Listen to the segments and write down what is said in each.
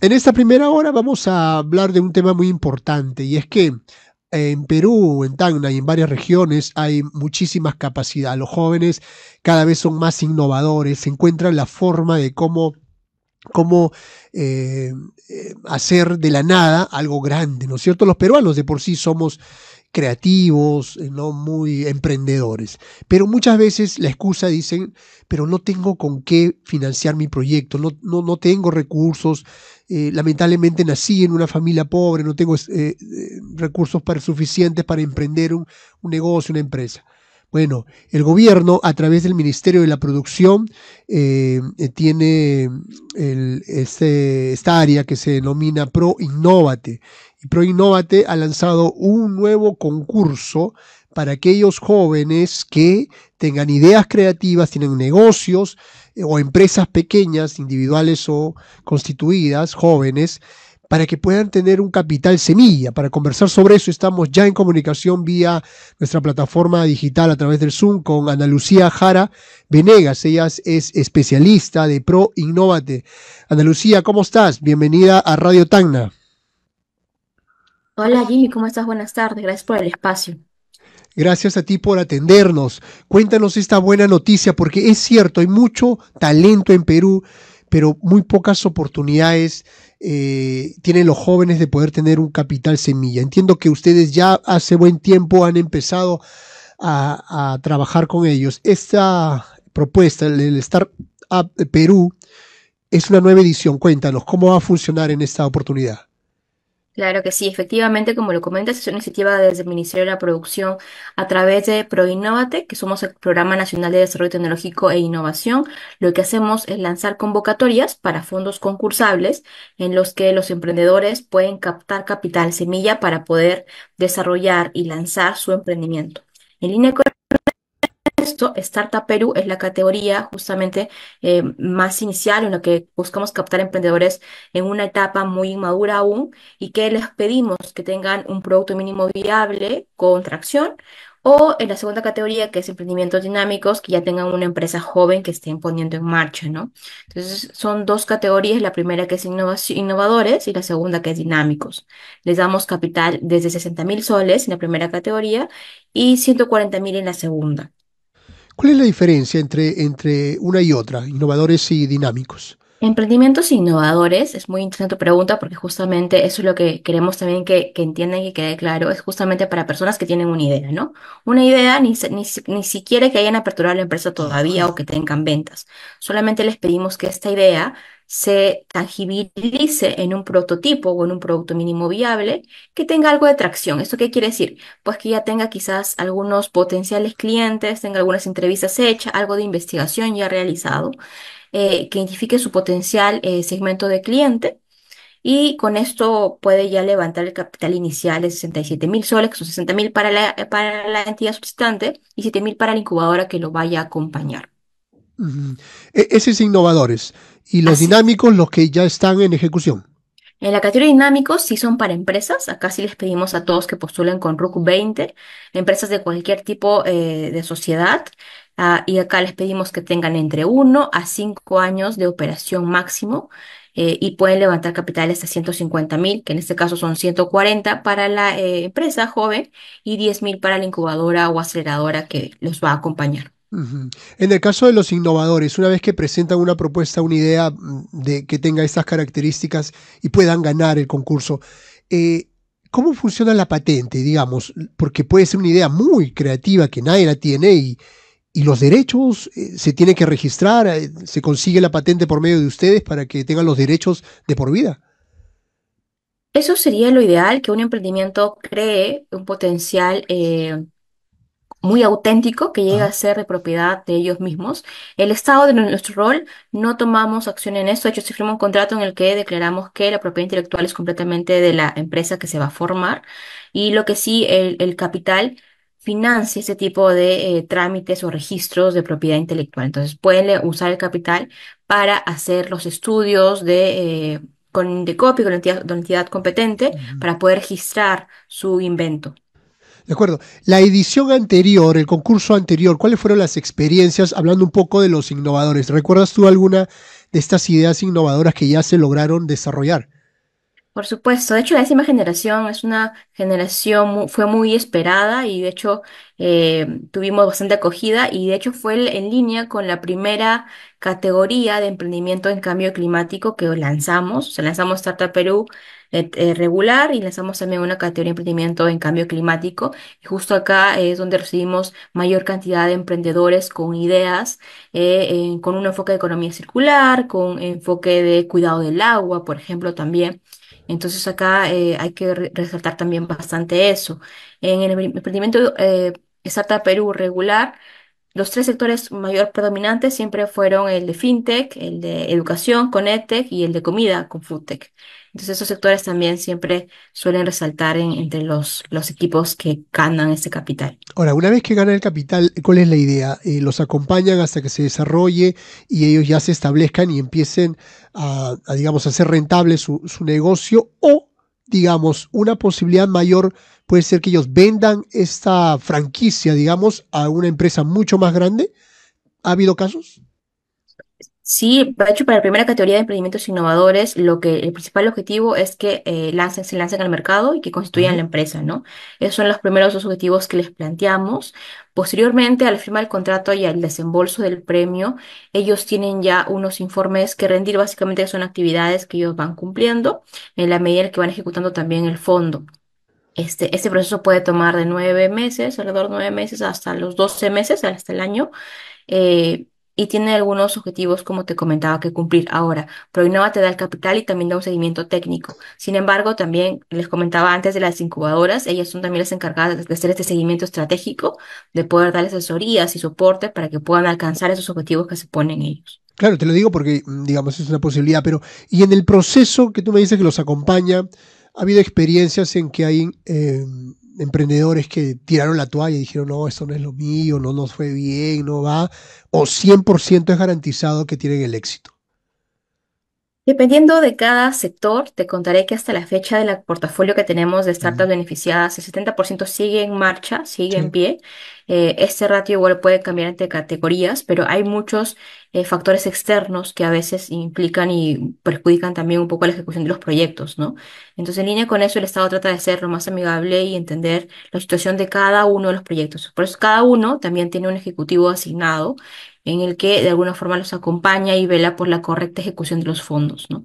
en esta primera hora vamos a hablar de un tema muy importante y es que en Perú, en Tacna y en varias regiones hay muchísimas capacidades. Los jóvenes cada vez son más innovadores, se encuentran la forma de cómo cómo eh, eh, hacer de la nada algo grande, ¿no es cierto? Los peruanos de por sí somos creativos, eh, no muy emprendedores. Pero muchas veces la excusa dicen, pero no tengo con qué financiar mi proyecto, no, no, no tengo recursos, eh, lamentablemente nací en una familia pobre, no tengo eh, recursos para, suficientes para emprender un negocio, una empresa. Bueno, el gobierno a través del Ministerio de la Producción eh, tiene este, esta área que se denomina Pro Innovate. Y Pro Innovate ha lanzado un nuevo concurso para aquellos jóvenes que tengan ideas creativas, tienen negocios eh, o empresas pequeñas, individuales o constituidas, jóvenes, para que puedan tener un capital semilla. Para conversar sobre eso estamos ya en comunicación vía nuestra plataforma digital a través del Zoom con Ana Lucía Jara Venegas. Ella es especialista de Pro Innovate. Ana Lucía, ¿cómo estás? Bienvenida a Radio Tacna. Hola Jimmy, ¿cómo estás? Buenas tardes, gracias por el espacio. Gracias a ti por atendernos. Cuéntanos esta buena noticia, porque es cierto, hay mucho talento en Perú, pero muy pocas oportunidades eh, tienen los jóvenes de poder tener un capital semilla. Entiendo que ustedes ya hace buen tiempo han empezado a, trabajar con ellos. Esta propuesta, el, Startup Start Up Perú, es una nueva edición. Cuéntanos, ¿cómo va a funcionar en esta oportunidad? Claro que sí, efectivamente, como lo comentas, es una iniciativa desde el Ministerio de la Producción a través de ProInnovate, que somos el Programa Nacional de Desarrollo Tecnológico e Innovación. Lo que hacemos es lanzar convocatorias para fondos concursables en los que los emprendedores pueden captar capital semilla para poder desarrollar y lanzar su emprendimiento esto, Startup Perú es la categoría justamente eh, más inicial en la que buscamos captar emprendedores en una etapa muy inmadura aún y que les pedimos que tengan un producto mínimo viable con tracción o en la segunda categoría, que es emprendimientos dinámicos, que ya tengan una empresa joven que estén poniendo en marcha, ¿no? Entonces, son dos categorías, la primera que es innovadores y la segunda que es dinámicos. Les damos capital desde 60.000 mil soles en la primera categoría y 140.000 mil en la segunda. ¿Cuál es la diferencia entre, entre una y otra, innovadores y dinámicos? Emprendimientos e innovadores, es muy interesante tu pregunta porque justamente eso es lo que queremos también que, entiendan y quede claro, es justamente para personas que tienen una idea, ¿no? Una idea ni, ni, ni siquiera que hayan aperturado la empresa todavía o que tengan ventas, solamente les pedimos que esta idea se tangibilice en un prototipo o en un producto mínimo viable que tenga algo de tracción. ¿Esto qué quiere decir? Pues que ya tenga quizás algunos potenciales clientes, tenga algunas entrevistas hechas, algo de investigación ya realizado, eh, que identifique su potencial eh, segmento de cliente. Y con esto puede ya levantar el capital inicial de 67 mil soles, que son 60 mil para la, para la entidad y 7 mil para la incubadora que lo vaya a acompañar. E, Esos innovadores, y los dinámicos los que ya están en ejecución. En la categoría dinámicos sí son para empresas. Acá sí les pedimos a todos que postulen con RUC 20, empresas de cualquier tipo eh, de sociedad. Ah, y acá les pedimos que tengan entre 1 a 5 años de operación máximo eh, y pueden levantar capitales hasta 150 mil, que en este caso son 140 para la eh, empresa joven y 10 mil para la incubadora o aceleradora que los va a acompañar. En el caso de los innovadores, una vez que presentan una propuesta, una idea mm, de, que tenga estas características y puedan ganar el concurso, eh, ¿cómo funciona la patente, digamos? Porque puede ser una idea muy creativa que nadie la tiene y, los derechos eh, se tiene que registrar, eh, se consigue la patente por medio de ustedes para que tengan los derechos de por vida. Eso sería lo ideal, que un emprendimiento cree un potencial muy auténtico que llega a ser de propiedad de ellos mismos. El Estado de nuestro rol no tomamos acción en esto. De hecho, se firma un contrato en el que declaramos que la propiedad intelectual es completamente de la empresa que se va a formar y lo que sí el, el capital financia ese tipo de eh, trámites o registros de propiedad intelectual. Entonces, pueden usar el capital para hacer los estudios de... Eh, con copia, con la entidad, competente, para poder registrar su invento. De acuerdo. La edición anterior, el concurso anterior, ¿cuáles fueron las experiencias? Hablando un poco de los innovadores. ¿Recuerdas tú alguna de estas ideas innovadoras que ya se lograron desarrollar? Por supuesto, de hecho la décima generación es una generación, fue muy esperada y de hecho eh, tuvimos bastante acogida y de hecho fue en línea con la primera categoría de emprendimiento en cambio climático que lanzamos, Se lanzamos Startup Perú eh, eh, regular y lanzamos también una categoría de emprendimiento en cambio climático. Y justo acá es donde recibimos mayor cantidad de emprendedores con ideas, eh, con un enfoque de economía circular, con enfoque de cuidado del agua, por ejemplo, también. Entonces acá hay que resaltar también bastante eso. En el emprendimiento eh, Startup Perú regular, los tres sectores mayor predominantes siempre fueron el de FinTech, el de educación con EdTech y el de comida con FoodTech. Entonces esos sectores también siempre suelen resaltar entre los, los equipos que ganan ese capital. Ahora, una vez que ganan el capital, ¿cuál es la idea? Eh, ¿Los acompañan hasta que se desarrolle y ellos ya se establezcan y empiecen a, digamos, a hacer rentable su, su negocio? ¿O, digamos, una posibilidad mayor puede ser que ellos vendan esta franquicia, digamos, a una empresa mucho más grande? ¿Ha habido casos? Sí, de hecho, para la primera categoría de emprendimientos innovadores, lo que el principal objetivo es que eh, lancen, se lancen al mercado y que constituyan la empresa, ¿no? Esos son los primeros dos objetivos que les planteamos. Posteriormente, al firmar el contrato y al desembolso del premio, ellos tienen ya unos informes que rendir, básicamente son actividades que ellos van cumpliendo en la medida en que van ejecutando también el fondo. Este, este proceso puede tomar de nueve meses, alrededor de nueve meses hasta los doce meses, hasta el año. Eh, y tiene algunos objetivos, como te comentaba, que cumplir. Ahora, Proinnova te da el capital y también da un seguimiento técnico. Sin embargo, también les comentaba antes de las incubadoras, ellas son también las encargadas de hacer este seguimiento estratégico, de poder darles asesorías y soporte para que puedan alcanzar esos objetivos que se ponen ellos. Claro, te lo digo porque, mm, digamos, es una posibilidad, pero y en el proceso que tú me dices que los acompaña, ha habido experiencias en que hay em, emprendedores que tiraron la toalla y dijeron, no, esto no es lo mío, no nos fue bien, no va, o 100% es garantizado que tienen el éxito? Dependiendo de cada sector, te contaré que hasta la fecha del portafolio que tenemos de startups beneficiadas, el 70% sigue en marcha, sigue en pie. Eh, este ratio igual puede cambiar entre categorías, pero hay muchos eh, factores externos que a veces implican y perjudican también un poco la ejecución de los proyectos, ¿no? Entonces, en línea con eso, el Estado trata de ser lo más amigable y entender la situación de cada uno de los proyectos. Por eso, cada uno también tiene un ejecutivo asignado en el que de alguna forma los acompaña y vela por la correcta ejecución de los fondos. ¿no?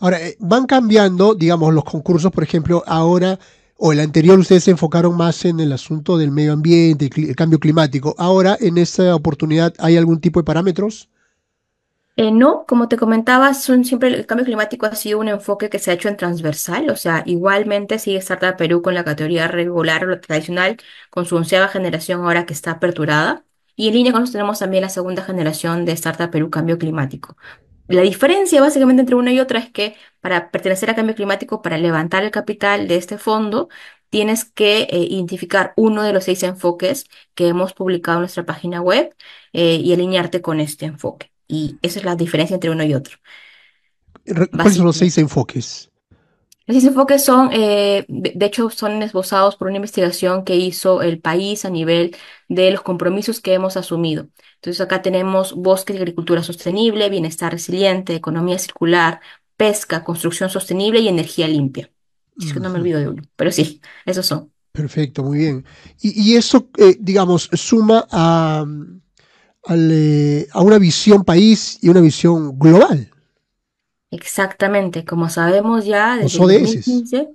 Ahora, eh, van cambiando, digamos, los concursos, por ejemplo, ahora o el anterior ustedes se enfocaron más en el asunto del medio ambiente, el cambio climático. Ahora, en esta oportunidad, ¿hay algún tipo de parámetros? Eh, no, como te comentaba, son siempre el cambio climático ha sido un enfoque que se ha hecho en transversal, o sea, igualmente sigue Startup Perú con la categoría regular o tradicional, con su onceava generación ahora que está aperturada. Y en línea con nosotros tenemos también la segunda generación de Startup Perú Cambio Climático. La diferencia básicamente entre una y otra es que para pertenecer a Cambio Climático, para levantar el capital de este fondo, tienes que eh, identificar uno de los seis enfoques que hemos publicado en nuestra página web eh, y alinearte con este enfoque. Y esa es la diferencia entre uno y otro. ¿Cuáles son los seis enfoques? Los enfoques son, eh, de hecho, son esbozados por una investigación que hizo el país a nivel de los compromisos que hemos asumido. Entonces, acá tenemos bosque y agricultura sostenible, bienestar resiliente, economía circular, pesca, construcción sostenible y energía limpia. Es que no me olvido de uno, pero sí, esos son. Perfecto, muy bien. Y, eso, eh, digamos, suma a, mm, eh, a una visión país y una visión global. Exactamente, como sabemos ya desde el 2015,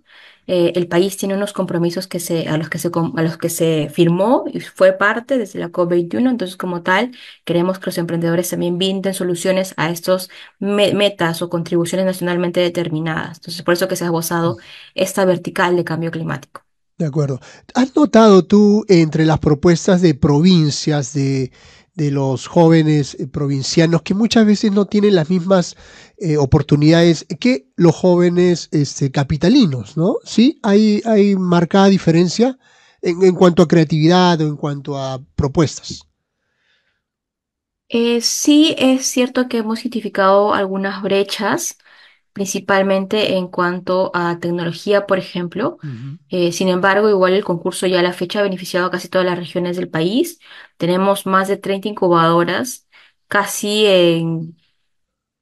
eh, el país tiene unos compromisos que se, a los que se, a los que se firmó y fue parte desde la COP21, entonces como tal, queremos que los emprendedores también brinden soluciones a estos metas o contribuciones nacionalmente determinadas. Entonces, por eso que se ha esbozado mm. esta vertical de cambio climático. De acuerdo. ¿Has notado tú entre las propuestas de provincias, de de los jóvenes eh, provincianos que muchas veces no tienen las mismas eh, oportunidades que los jóvenes este, capitalinos, ¿no? Sí, hay, hay marcada diferencia en, cuanto a creatividad o en cuanto a propuestas. Eh, sí, es cierto que hemos identificado algunas brechas principalmente en cuanto a tecnología, por ejemplo. Eh, sin embargo, igual el concurso ya a la fecha ha beneficiado a casi todas las regiones del país. Tenemos más de 30 incubadoras, casi en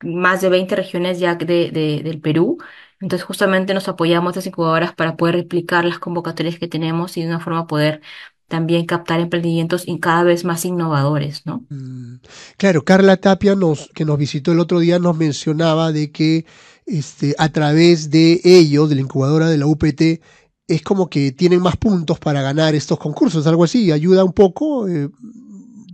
más de 20 regiones ya de, de- del Perú. Entonces, justamente nos apoyamos a estas incubadoras para poder replicar las convocatorias que tenemos y de una forma poder también captar emprendimientos cada vez más innovadores, ¿no? Mm. Claro, Carla Tapia nos, que nos visitó el otro día nos mencionaba de que este, a través de ellos, de la incubadora de la UPT, es como que tienen más puntos para ganar estos concursos, algo así, ayuda un poco. Eh,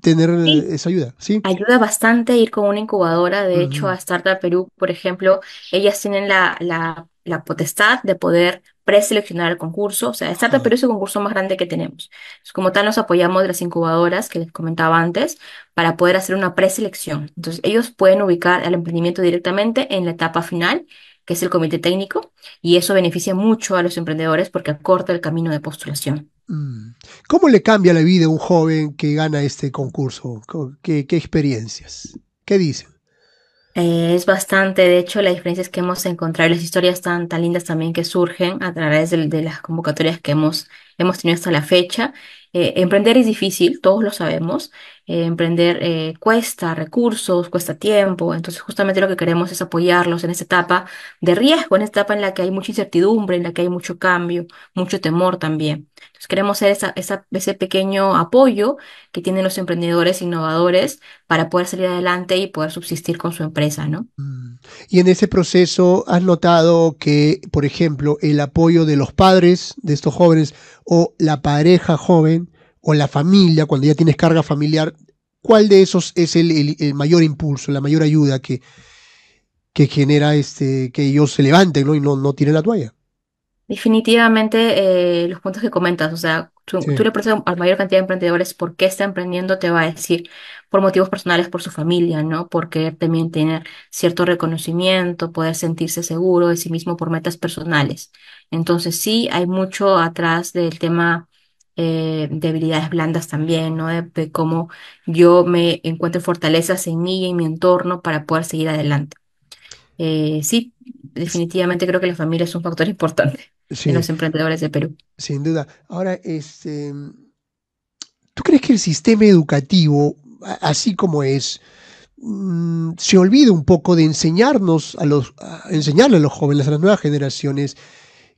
tener esa ayuda, ¿sí? Ayuda bastante ir con una incubadora, de hecho a Startup Perú, por ejemplo, ellas tienen la, la, la potestad de poder preseleccionar el concurso. O sea, Startup pero es el concurso más grande que tenemos. como tal, nos apoyamos de las incubadoras que les comentaba antes para poder hacer una preselección. Entonces, ellos pueden ubicar al emprendimiento directamente en la etapa final, que es el comité técnico, y eso beneficia mucho a los emprendedores porque acorta el camino de postulación. Mm. ¿Cómo le cambia la vida a un joven que gana este concurso? ¿Qué, qué experiencias? ¿Qué dicen? Eh, es bastante, de hecho, la diferencia es que hemos encontrado, las historias tan, lindas también que surgen a través de, las convocatorias que hemos, hemos tenido hasta la fecha. Eh, emprender es difícil, todos lo sabemos, eh, emprender eh, cuesta recursos, cuesta tiempo, entonces justamente lo que queremos es apoyarlos en esta etapa de riesgo, en esta etapa en la que hay mucha incertidumbre, en la que hay mucho cambio, mucho temor también. Entonces queremos ser esa, esa, ese pequeño apoyo que tienen los emprendedores innovadores para poder salir adelante y poder subsistir con su empresa, ¿no? Mm. Y en ese proceso has notado que, por ejemplo, el apoyo de los padres de estos jóvenes o la pareja joven o la familia, cuando ya tienes carga familiar, ¿cuál de esos es el, mayor impulso, la mayor ayuda que, que genera este, que ellos se levanten ¿no? y no, no tiren la toalla? Definitivamente eh, los puntos que comentas, o sea, tú, le preguntas a la mayor cantidad de emprendedores por qué está emprendiendo, te va a decir por motivos personales, por su familia, ¿no? Porque también tener cierto reconocimiento, poder sentirse seguro de sí mismo por metas personales. Entonces sí, hay mucho atrás del tema eh, debilidades blandas también, ¿no? De, cómo yo me encuentro fortalezas en mí y en mi entorno para poder seguir adelante. Eh, sí, definitivamente creo que la familia es un factor importante en los emprendedores de Perú. Sin duda. Ahora, este, mm, ¿tú crees que el sistema educativo, así como es, mm, se olvida un poco de enseñarnos a los, enseñarle a los jóvenes, a las nuevas generaciones,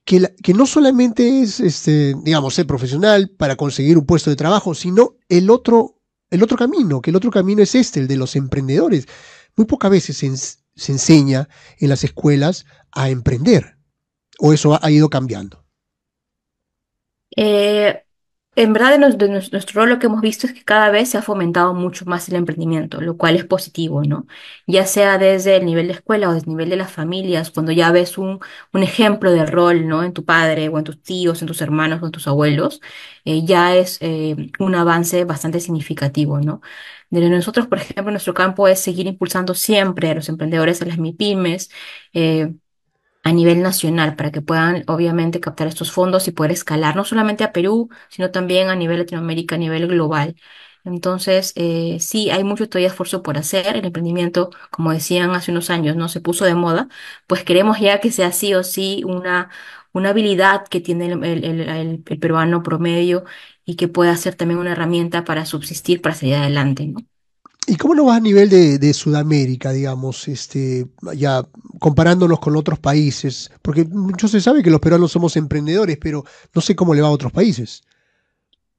que, no solamente es, este, digamos, ser profesional para conseguir un puesto de trabajo, sino el otro, el otro camino, que el otro camino es este, el de los emprendedores. Muy pocas veces se, enseña en las escuelas a emprender, o eso ha, ha ido cambiando. Eh, en verdad, de, nuestro rol lo que hemos visto es que cada vez se ha fomentado mucho más el emprendimiento, lo cual es positivo, ¿no? Ya sea desde el nivel de escuela o desde el nivel de las familias, cuando ya ves un, ejemplo de rol, ¿no? En tu padre o en tus tíos, en tus hermanos o en tus abuelos, eh, ya es eh, un avance bastante significativo, ¿no? De nosotros, por ejemplo, nuestro campo es seguir impulsando siempre a los emprendedores, a las MIPIMES, eh, a nivel nacional para que puedan obviamente captar estos fondos y poder escalar no solamente a Perú, sino también a nivel Latinoamérica, a nivel global. Entonces, eh, sí, hay mucho todavía esfuerzo por hacer. El emprendimiento, como decían hace unos años, no se puso de moda. Pues queremos ya que sea sí o sí una, una habilidad que tiene el, peruano promedio y que pueda ser también una herramienta para subsistir, para salir adelante, ¿no? ¿Y cómo lo va a nivel de, Sudamérica, digamos, este, ya comparándonos con otros países? Porque mucho se sabe que los peruanos somos emprendedores, pero no sé cómo le va a otros países.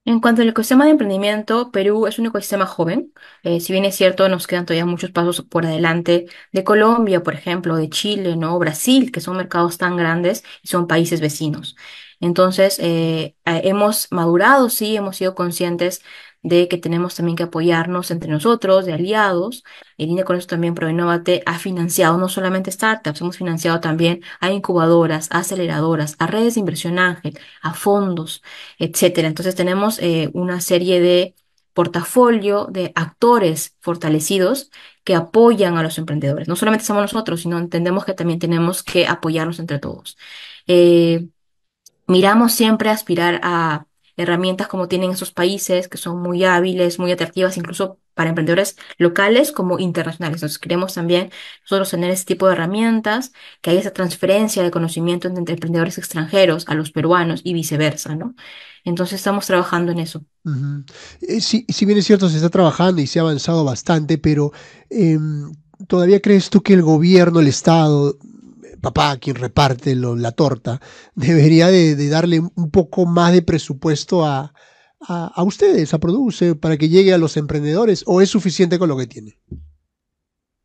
En cuanto al ecosistema de emprendimiento, Perú es un ecosistema joven. Eh, si bien es cierto, nos quedan todavía muchos pasos por adelante de Colombia, por ejemplo, de Chile, ¿no? Brasil, que son mercados tan grandes y son países vecinos. Entonces, eh, eh, hemos madurado, sí, hemos sido conscientes de que tenemos también que apoyarnos entre nosotros, de aliados. En línea con eso también Provenovate ha financiado no solamente startups, hemos financiado también a incubadoras, a aceleradoras, a redes de inversión ángel, a fondos, etcétera. Entonces tenemos eh, una serie de portafolio de actores fortalecidos que apoyan a los emprendedores. No solamente somos nosotros, sino entendemos que también tenemos que apoyarnos entre todos. Eh, miramos siempre a aspirar a herramientas como tienen esos países, que son muy hábiles, muy atractivas, incluso para emprendedores locales como internacionales. Entonces queremos también nosotros tener ese tipo de herramientas, que haya esa transferencia de conocimiento entre emprendedores extranjeros a los peruanos y viceversa, ¿no? Entonces estamos trabajando en eso. Eh, sí, si, bien es cierto, se está trabajando y se ha avanzado bastante, pero em, ¿todavía crees tú que el gobierno, el Estado, papá, quien reparte la torta, debería de, darle un poco más de presupuesto a, ustedes, a Produce, para que llegue a los emprendedores, o es suficiente con lo que tiene?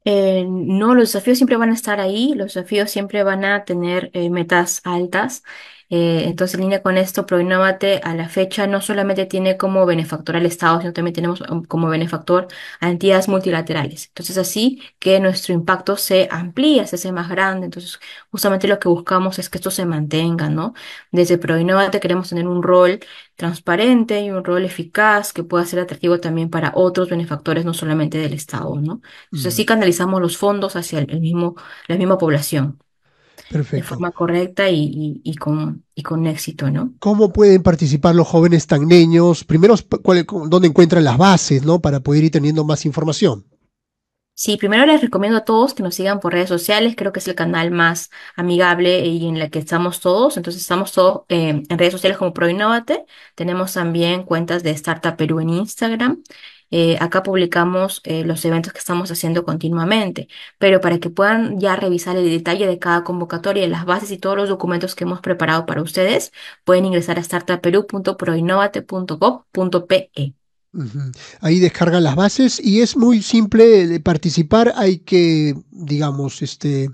Eh, no, los desafíos siempre van a estar ahí, los desafíos siempre van a tener eh, metas altas. Eh, entonces, en línea con esto, Proinnovate a la fecha no solamente tiene como benefactor al Estado, sino también tenemos um, como benefactor a entidades multilaterales. Entonces, así que nuestro impacto se amplía, se hace más grande. Entonces, justamente lo que buscamos es que esto se mantenga, ¿no? Desde Proinnovate queremos tener un rol transparente y un rol eficaz que pueda ser atractivo también para otros benefactores, no solamente del Estado, ¿no? Entonces, así canalizamos los fondos hacia el mismo, la misma población de forma correcta y, con, con éxito, ¿no? ¿Cómo pueden participar los jóvenes tan niños? Primero, ¿dónde encuentran las bases, ¿no? Para poder ir teniendo más información. Sí, primero les recomiendo a todos que nos sigan por redes sociales, creo que es el canal más amigable y en el que estamos todos, entonces estamos todos eh, en redes sociales como ProInnovate, tenemos también cuentas de Startup Perú en Instagram eh, acá publicamos eh, los eventos que estamos haciendo continuamente, pero para que puedan ya revisar el detalle de cada convocatoria, las bases y todos los documentos que hemos preparado para ustedes, pueden ingresar a startuperu.proinnovate.gov.pe. Ahí descargan las bases y es muy simple de participar. Hay que, digamos, este,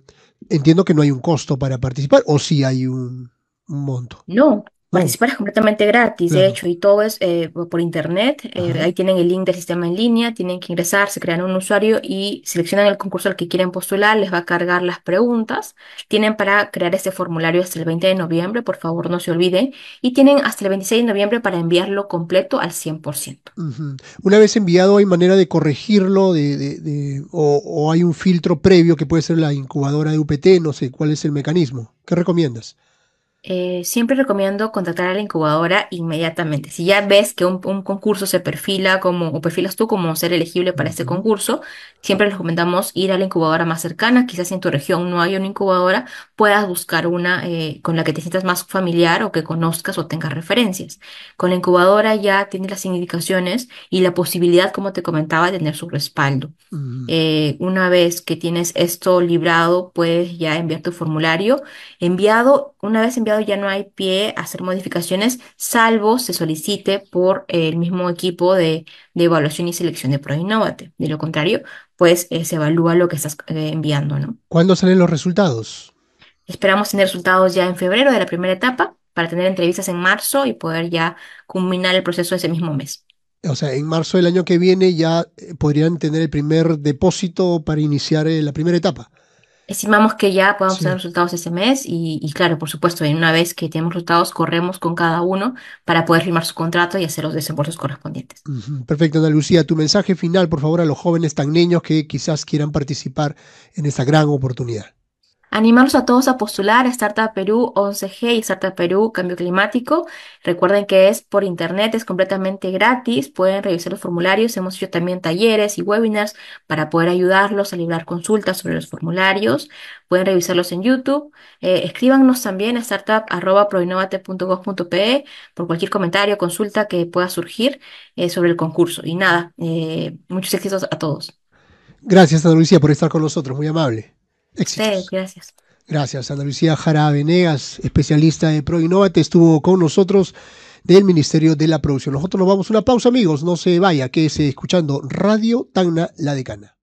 entiendo que no hay un costo para participar o si hay un, un monto. No, Participar es completamente gratis, de hecho, y todo es eh, por internet. Eh, ahí tienen el link del sistema en línea, tienen que ingresar, se crean un usuario y seleccionan el concurso al que quieren postular, les va a cargar las preguntas. Tienen para crear este formulario hasta el 20 de noviembre, por favor, no se olviden. Y tienen hasta el 26 de noviembre para enviarlo completo al 100%. Una vez enviado, ¿hay manera de corregirlo de, o, o hay un filtro previo que puede ser la incubadora de UPT? No sé, ¿cuál es el mecanismo? ¿Qué recomiendas? Eh, siempre recomiendo contactar a la incubadora inmediatamente. Si ya ves que un, concurso se perfila como, o perfilas tú como ser elegible para este concurso, siempre les recomendamos ir a la incubadora más cercana. Quizás en tu región no hay una incubadora, puedas buscar una eh, con la que te sientas más familiar o que conozcas o tengas referencias. Con la incubadora ya tienes las indicaciones y la posibilidad, como te comentaba, de tener su respaldo. Eh, una vez que tienes esto librado, puedes ya enviar tu formulario enviado. Una vez enviado ya no hay pie a hacer modificaciones, salvo se solicite por el mismo equipo de, de evaluación y selección de ProInnovate. De lo contrario, pues eh, se evalúa lo que estás eh, enviando, ¿no? ¿Cuándo salen los resultados? Esperamos tener resultados ya en febrero de la primera etapa para tener entrevistas en marzo y poder ya culminar el proceso ese mismo mes. O sea, en marzo del año que viene ya eh, podrían tener el primer depósito para iniciar la primera etapa. Estimamos que ya podamos tener resultados ese mes y, y claro, por supuesto, en una vez que tenemos resultados, corremos con cada uno para poder firmar su contrato y hacer los desembolsos correspondientes. Perfecto, Ana Lucía. Tu mensaje final, por favor, a los jóvenes tan niños que quizás quieran participar en esta gran oportunidad. Animarlos a todos a postular a Startup Perú 11G y Startup Perú Cambio Climático. Recuerden que es por internet, es completamente gratis. Pueden revisar los formularios. Hemos hecho también talleres y webinars para poder ayudarlos a librar consultas sobre los formularios. Pueden revisarlos en YouTube. Eh, escríbanos también a startup.proinnovate.gov.pe por cualquier comentario, consulta que pueda surgir eh, sobre el concurso. Y nada, eh, muchos éxitos a todos. Gracias, Ana Lucía, por estar con nosotros. Muy amable gracias. Gracias. Ana Lucía Jara Venegas, especialista de ProInnovate, estuvo con nosotros del Ministerio de la Producción. Nosotros nos vamos a una pausa, amigos. No se vaya, que escuchando Radio Tacna La Decana.